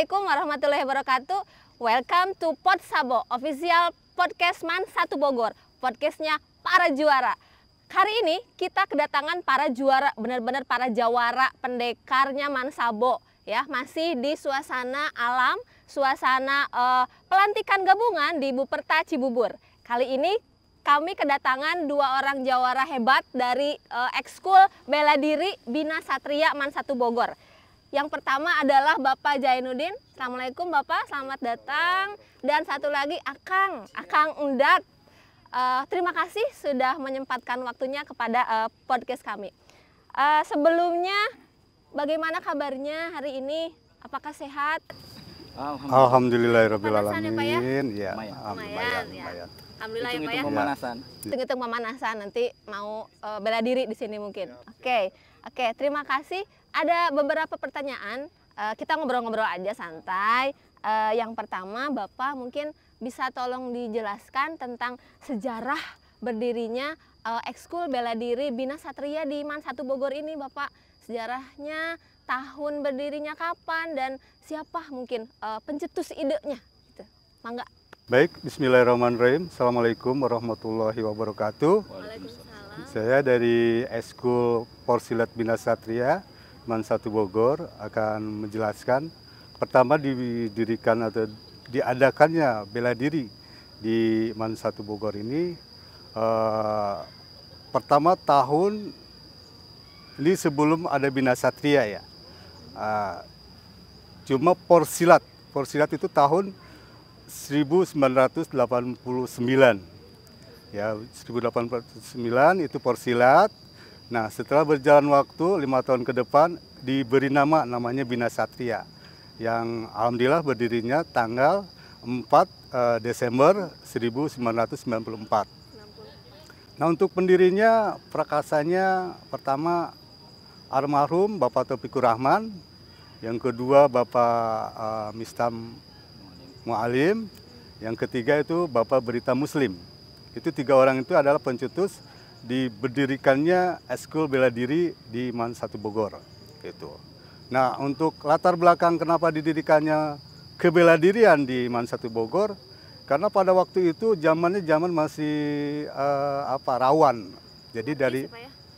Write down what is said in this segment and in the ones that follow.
Assalamualaikum warahmatullahi wabarakatuh. Welcome to Pod Sabo, official podcast Man Satu Bogor, podcastnya para juara. Hari ini kita kedatangan para juara, benar-benar para jawara pendekarnya Man Sabo ya masih di suasana alam, suasana uh, pelantikan gabungan di Buperta Cibubur. Kali ini kami kedatangan dua orang jawara hebat dari uh, ekskul bela diri Bina Satria Man Satu Bogor. Yang pertama adalah Bapak Jainuddin. Assalamualaikum Bapak, selamat datang. Dan satu lagi Akang, Akang Undat. Uh, terima kasih sudah menyempatkan waktunya kepada uh, podcast kami. Uh, sebelumnya, bagaimana kabarnya hari ini? Apakah sehat? Ya, ya? Ya, alhamdulillah, ya, ya? Lumayan. Lumayan, ya. Alhamdulillah ya Pak ya. Pemanasan. Hitung-hitung pemanasan nanti mau uh, bela diri di sini mungkin. Oke. Oke, okay. okay, terima kasih ada beberapa pertanyaan. Uh, kita ngobrol-ngobrol aja santai. Uh, yang pertama, Bapak mungkin bisa tolong dijelaskan tentang sejarah berdirinya uh, ekskul bela diri Bina Satria di Man Satu Bogor ini, Bapak. Sejarahnya, tahun berdirinya kapan dan siapa mungkin uh, pencetus idenya? Gitu. Mangga. Baik, Bismillahirrahmanirrahim. Assalamualaikum warahmatullahi wabarakatuh. Waalaikumsalam. Saya dari Eskul Porsilat Bina Satria. Man Satu Bogor akan menjelaskan pertama didirikan atau diadakannya bela diri di Man Satu Bogor ini uh, pertama tahun ini sebelum ada Bina Satria ya. Uh, cuma porsilat, porsilat itu tahun 1989 ya 1989 itu porsilat Nah, setelah berjalan waktu lima tahun ke depan diberi nama namanya Bina Satria yang alhamdulillah berdirinya tanggal 4 eh, Desember 1994. Nah, untuk pendirinya prakasanya pertama almarhum Bapak Taufikur Rahman, yang kedua Bapak eh, Mistam Mualim, yang ketiga itu Bapak Berita Muslim. Itu tiga orang itu adalah pencetus diberdirikannya eskul bela diri di Man Satu Bogor gitu. Nah, untuk latar belakang kenapa didirikannya kebeladirian di Man Satu Bogor karena pada waktu itu zamannya zaman masih uh, apa rawan. Jadi dari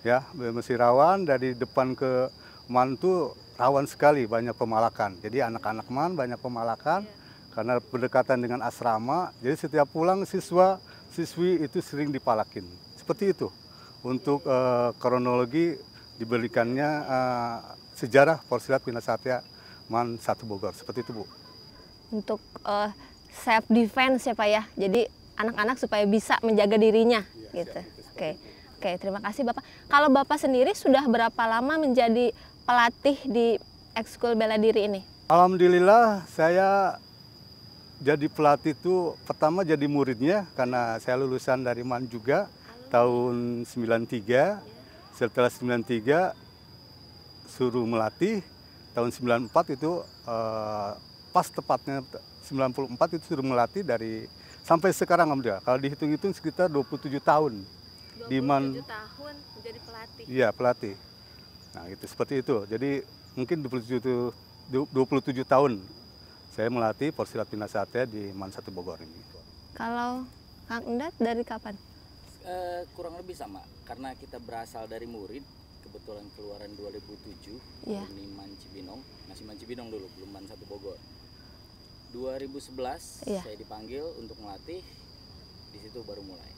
ya? ya masih rawan dari depan ke man itu rawan sekali banyak pemalakan. Jadi anak-anak man banyak pemalakan iya. karena berdekatan dengan asrama. Jadi setiap pulang siswa siswi itu sering dipalakin. Seperti itu. Untuk uh, kronologi diberikannya uh, sejarah Porsilat satya Man Satu Bogor. Seperti itu, Bu. Untuk uh, self defense ya, Pak ya. Jadi anak-anak supaya bisa menjaga dirinya ya, gitu. Oke. Oke, terima kasih Bapak. Kalau Bapak sendiri sudah berapa lama menjadi pelatih di ekskul bela diri ini? Alhamdulillah saya jadi pelatih itu pertama jadi muridnya karena saya lulusan dari MAN juga tahun 93 setelah 93 suruh melatih tahun 94 itu uh, pas tepatnya 94 itu suruh melatih dari sampai sekarang alhamdulillah kalau dihitung-hitung sekitar 27 tahun 27 di man, tahun menjadi pelatih iya pelatih nah itu seperti itu jadi mungkin 27 27 tahun saya melatih porsilat Pinasate di Man 1 Bogor ini kalau Kang Endat dari kapan uh, kurang lebih sama karena kita berasal dari murid kebetulan keluaran 2007 yeah. Uniman Cibinong masih Man Cibinong dulu belum Man satu Bogor 2011 yeah. saya dipanggil untuk melatih di situ baru mulai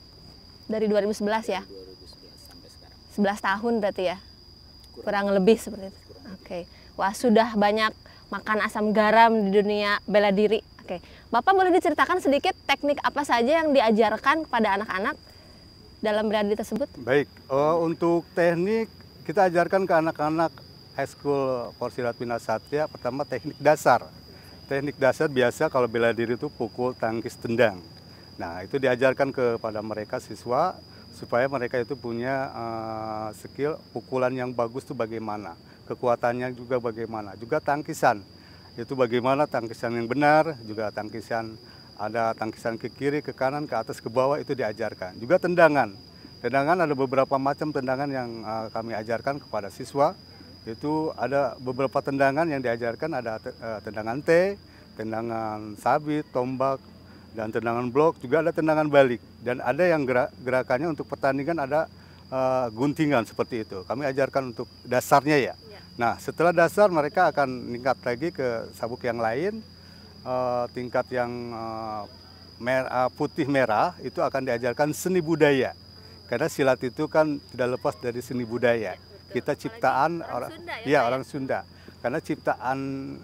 dari 2011 ya? dari ya 2011 sampai sekarang 11 tahun berarti ya kurang, kurang lebih seperti itu oke okay. wah sudah banyak makan asam garam di dunia bela diri oke bapak boleh diceritakan sedikit teknik apa saja yang diajarkan kepada anak-anak dalam beradi tersebut? Baik, uh, untuk teknik kita ajarkan ke anak-anak High School Korsilat Bina Satya pertama teknik dasar. Teknik dasar biasa kalau bela diri itu pukul, tangkis, tendang. Nah, itu diajarkan kepada mereka siswa supaya mereka itu punya uh, skill pukulan yang bagus itu bagaimana, kekuatannya juga bagaimana, juga tangkisan. Itu bagaimana tangkisan yang benar, juga tangkisan ada tangkisan ke kiri, ke kanan, ke atas, ke bawah itu diajarkan. Juga tendangan. Tendangan ada beberapa macam tendangan yang uh, kami ajarkan kepada siswa. Itu ada beberapa tendangan yang diajarkan ada uh, tendangan T, tendangan sabit, tombak, dan tendangan blok, juga ada tendangan balik. Dan ada yang gerak, gerakannya untuk pertandingan ada uh, guntingan seperti itu. Kami ajarkan untuk dasarnya ya. ya. Nah, setelah dasar mereka akan meningkat lagi ke sabuk yang lain Eh, tingkat yang uh, putih merah itu akan diajarkan seni budaya. Karena silat itu kan tidak lepas dari seni budaya. Iya, Kita ciptaan orang, Sunda, ya, iya, ya orang Sunda. Karena ciptaan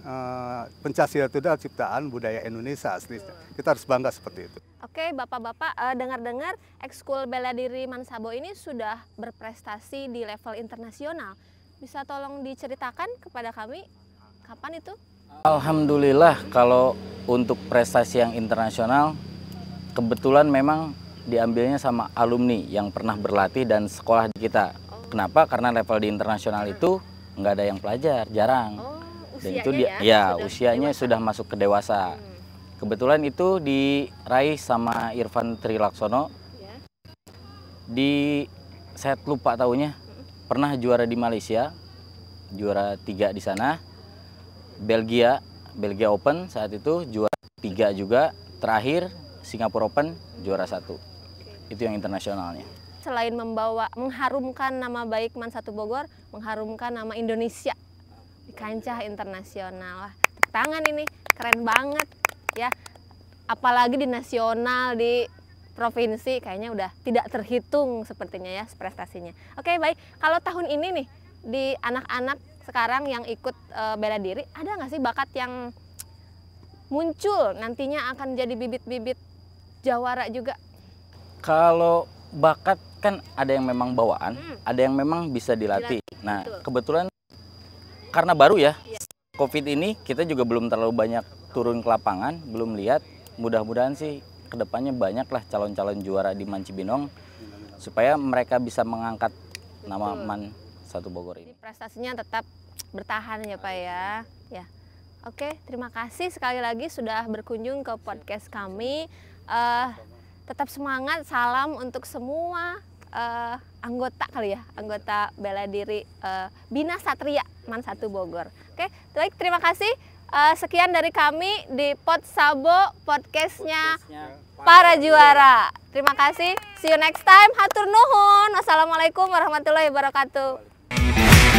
uh, pencaksilat itu adalah ciptaan budaya Indonesia asli. Kita harus bangga seperti itu. Oke, Bapak-bapak dengar-dengar ekskul bela diri Mansabo ini sudah berprestasi di level internasional. Bisa tolong diceritakan kepada kami kapan itu? Alhamdulillah kalau untuk prestasi yang internasional kebetulan memang diambilnya sama alumni yang pernah berlatih dan sekolah di kita. Oh. Kenapa? Karena level di internasional itu nggak ada yang pelajar, jarang. Oh, dan itu dia, ya, ya usianya sudah masuk ke dewasa. Hmm. Kebetulan itu diraih sama Irfan Trilaksono. Ya. Di saya lupa tahunya, hmm. pernah juara di Malaysia, juara tiga di sana Belgia, Belgia Open saat itu juara tiga juga. Terakhir Singapura Open juara satu. Itu yang internasionalnya. Selain membawa mengharumkan nama baik Man Satu Bogor, mengharumkan nama Indonesia di kancah internasional. Wah, tangan ini keren banget ya. Apalagi di nasional di provinsi kayaknya udah tidak terhitung sepertinya ya prestasinya. Oke, baik. Kalau tahun ini nih di anak-anak sekarang yang ikut e, bela diri ada nggak sih bakat yang muncul nantinya akan jadi bibit-bibit jawara juga? Kalau bakat kan ada yang memang bawaan, hmm. ada yang memang bisa dilatih. dilatih. Nah, Betul. kebetulan karena baru ya, iya. COVID ini kita juga belum terlalu banyak turun ke lapangan, belum lihat. Mudah-mudahan sih kedepannya banyaklah calon-calon juara di Manci Binong supaya mereka bisa mengangkat Betul. nama Man satu Bogor ini. prestasinya tetap bertahan ya Pak ya. Iya. Ya. Oke, terima kasih sekali lagi sudah berkunjung ke podcast kami. Uh, tetap semangat, salam untuk semua uh, anggota kali ya, iya. anggota bela diri uh, Bina Satria iya, Man Satu Bogor. Oke, baik terima kasih. Uh, sekian dari kami di Pot Sabo podcastnya, para juara. Terima kasih. See you next time. Hatur nuhun. Wassalamualaikum warahmatullahi wabarakatuh.